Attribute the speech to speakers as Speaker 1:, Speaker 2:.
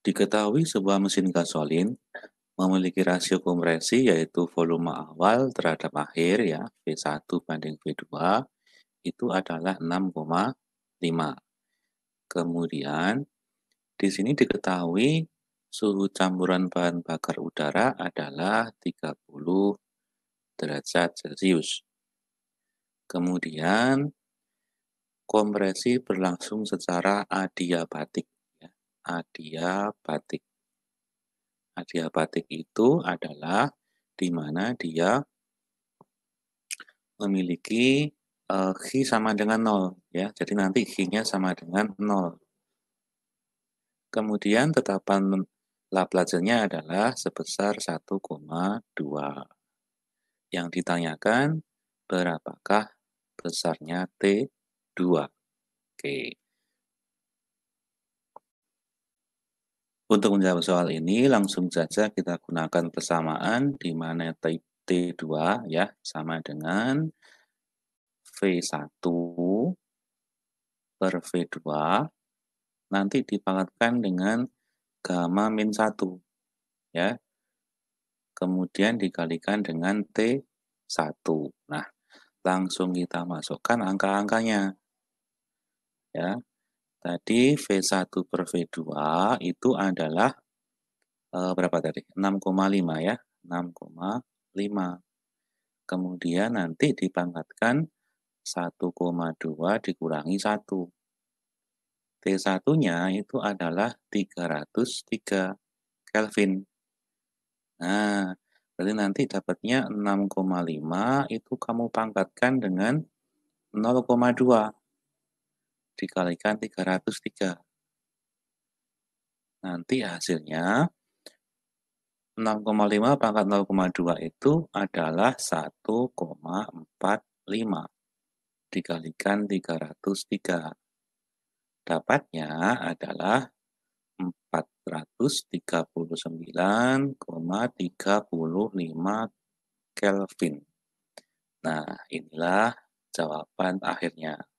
Speaker 1: Diketahui sebuah mesin gasolin memiliki rasio kompresi yaitu volume awal terhadap akhir ya V1 banding V2 itu adalah 6,5. Kemudian di sini diketahui suhu campuran bahan bakar udara adalah 30 derajat Celcius. Kemudian kompresi berlangsung secara adiabatik adiabatik. Adiabatik itu adalah di mana dia memiliki uh, eh, Hi sama dengan nol Ya. Jadi nanti Hi-nya sama dengan nol. Kemudian tetapan Laplace-nya adalah sebesar 1,2. Yang ditanyakan berapakah besarnya T2. Oke. Untuk menjawab soal ini, langsung saja kita gunakan persamaan di mana T2 ya, sama dengan V1 per V2 nanti dipangkatkan dengan gamma min 1 ya. Kemudian dikalikan dengan T1. Nah, langsung kita masukkan angka-angkanya. Ya, Tadi V1 per V2 itu adalah e, berapa tadi? 6,5 ya. 6,5. Kemudian nanti dipangkatkan 1,2 dikurangi 1. T1-nya itu adalah 303 Kelvin. Nah, berarti nanti dapatnya 6,5 itu kamu pangkatkan dengan 0,2 dikalikan 303. Nanti hasilnya 6,5 pangkat 0,2 itu adalah 1,45 dikalikan 303. Dapatnya adalah 439,35 Kelvin. Nah, inilah jawaban akhirnya.